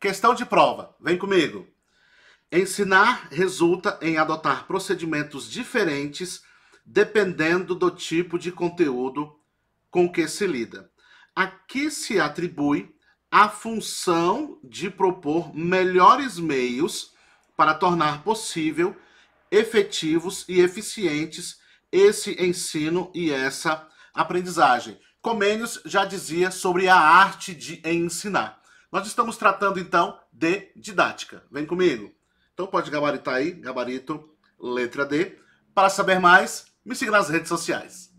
Questão de prova, vem comigo. Ensinar resulta em adotar procedimentos diferentes dependendo do tipo de conteúdo com que se lida. Aqui se atribui a função de propor melhores meios para tornar possível, efetivos e eficientes esse ensino e essa aprendizagem. Comênios já dizia sobre a arte de ensinar. Nós estamos tratando então de didática. Vem comigo. Então pode gabaritar aí, gabarito, letra D. Para saber mais, me siga nas redes sociais.